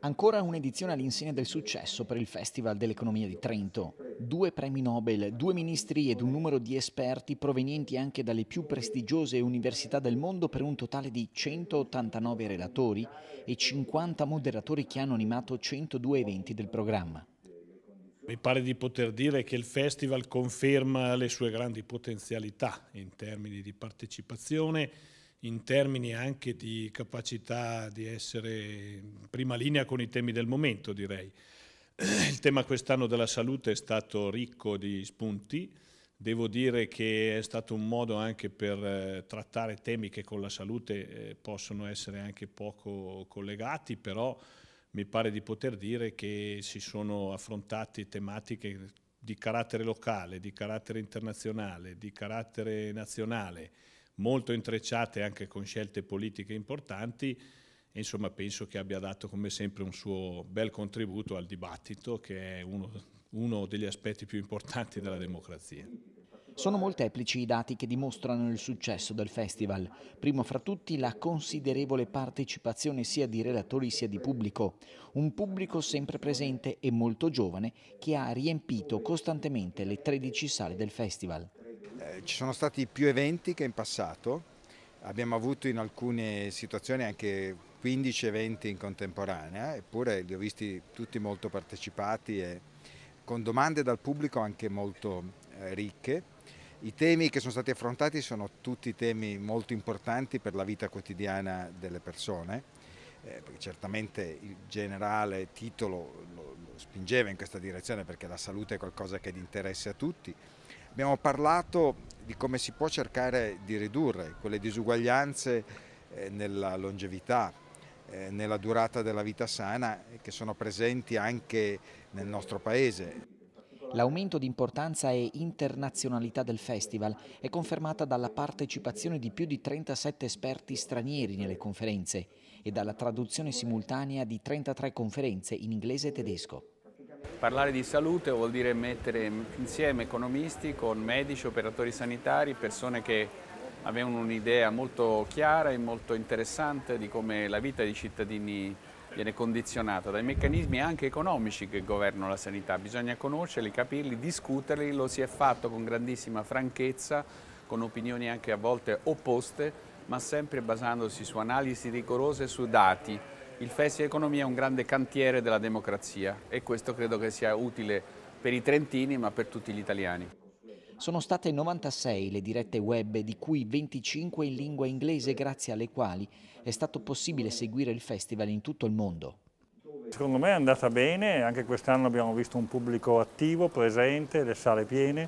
Ancora un'edizione all'insegna del successo per il Festival dell'Economia di Trento. Due premi Nobel, due ministri ed un numero di esperti provenienti anche dalle più prestigiose università del mondo per un totale di 189 relatori e 50 moderatori che hanno animato 102 eventi del programma. Mi pare di poter dire che il festival conferma le sue grandi potenzialità in termini di partecipazione, in termini anche di capacità di essere in prima linea con i temi del momento, direi. Il tema quest'anno della salute è stato ricco di spunti, devo dire che è stato un modo anche per eh, trattare temi che con la salute eh, possono essere anche poco collegati, però mi pare di poter dire che si sono affrontati tematiche di carattere locale, di carattere internazionale, di carattere nazionale, molto intrecciate anche con scelte politiche importanti e insomma penso che abbia dato come sempre un suo bel contributo al dibattito che è uno, uno degli aspetti più importanti della democrazia. Sono molteplici i dati che dimostrano il successo del festival, primo fra tutti la considerevole partecipazione sia di relatori sia di pubblico, un pubblico sempre presente e molto giovane che ha riempito costantemente le 13 sale del festival. Eh, ci sono stati più eventi che in passato, abbiamo avuto in alcune situazioni anche 15 eventi in contemporanea, eppure li ho visti tutti molto partecipati e con domande dal pubblico anche molto eh, ricche. I temi che sono stati affrontati sono tutti temi molto importanti per la vita quotidiana delle persone, eh, perché certamente il generale titolo lo, lo spingeva in questa direzione perché la salute è qualcosa che di interesse a tutti, Abbiamo parlato di come si può cercare di ridurre quelle disuguaglianze eh, nella longevità, eh, nella durata della vita sana eh, che sono presenti anche nel nostro paese. L'aumento di importanza e internazionalità del festival è confermata dalla partecipazione di più di 37 esperti stranieri nelle conferenze e dalla traduzione simultanea di 33 conferenze in inglese e tedesco. Parlare di salute vuol dire mettere insieme economisti con medici, operatori sanitari, persone che avevano un'idea molto chiara e molto interessante di come la vita dei cittadini viene condizionata dai meccanismi anche economici che governano la sanità. Bisogna conoscerli, capirli, discuterli, lo si è fatto con grandissima franchezza, con opinioni anche a volte opposte, ma sempre basandosi su analisi rigorose e su dati il Festival Economia è un grande cantiere della democrazia e questo credo che sia utile per i trentini ma per tutti gli italiani. Sono state 96 le dirette web, di cui 25 in lingua inglese, grazie alle quali è stato possibile seguire il festival in tutto il mondo. Secondo me è andata bene, anche quest'anno abbiamo visto un pubblico attivo, presente, le sale piene,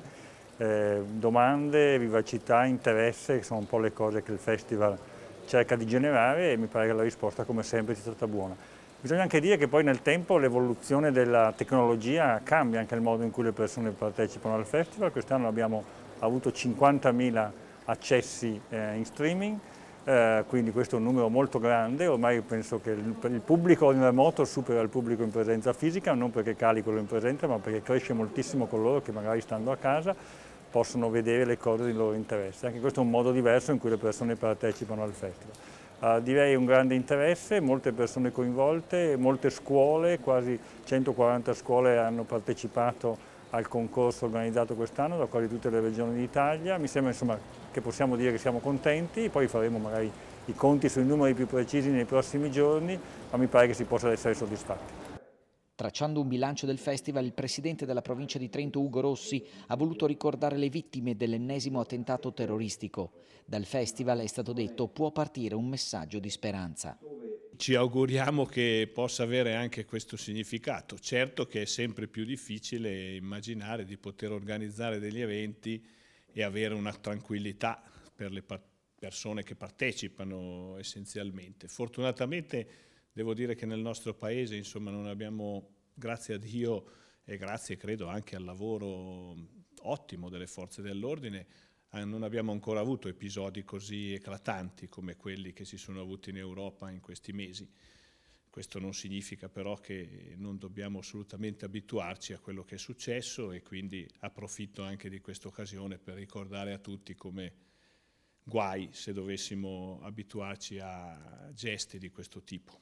eh, domande, vivacità, interesse, che sono un po' le cose che il festival cerca di generare e mi pare che la risposta come sempre sia stata buona. Bisogna anche dire che poi nel tempo l'evoluzione della tecnologia cambia anche il modo in cui le persone partecipano al festival, quest'anno abbiamo avuto 50.000 accessi eh, in streaming, eh, quindi questo è un numero molto grande, ormai penso che il pubblico in remoto supera il pubblico in presenza fisica, non perché cali quello in presenza ma perché cresce moltissimo coloro che magari stanno a casa possono vedere le cose di loro interesse. Anche questo è un modo diverso in cui le persone partecipano al festival. Uh, direi un grande interesse, molte persone coinvolte, molte scuole, quasi 140 scuole hanno partecipato al concorso organizzato quest'anno da quasi tutte le regioni d'Italia. Mi sembra insomma, che possiamo dire che siamo contenti, poi faremo magari i conti sui numeri più precisi nei prossimi giorni, ma mi pare che si possa essere soddisfatti. Tracciando un bilancio del festival, il presidente della provincia di Trento, Ugo Rossi, ha voluto ricordare le vittime dell'ennesimo attentato terroristico. Dal festival, è stato detto, può partire un messaggio di speranza ci auguriamo che possa avere anche questo significato. Certo che è sempre più difficile immaginare di poter organizzare degli eventi e avere una tranquillità per le persone che partecipano essenzialmente. Fortunatamente Devo dire che nel nostro paese insomma, non abbiamo, grazie a Dio e grazie credo anche al lavoro ottimo delle forze dell'ordine, eh, non abbiamo ancora avuto episodi così eclatanti come quelli che si sono avuti in Europa in questi mesi. Questo non significa però che non dobbiamo assolutamente abituarci a quello che è successo e quindi approfitto anche di questa occasione per ricordare a tutti come guai se dovessimo abituarci a gesti di questo tipo.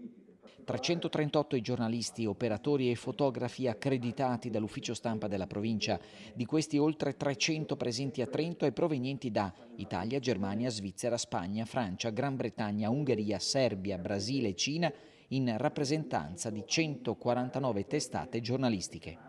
338 i giornalisti, operatori e fotografi accreditati dall'ufficio stampa della provincia, di questi oltre 300 presenti a Trento e provenienti da Italia, Germania, Svizzera, Spagna, Francia, Gran Bretagna, Ungheria, Serbia, Brasile e Cina in rappresentanza di 149 testate giornalistiche.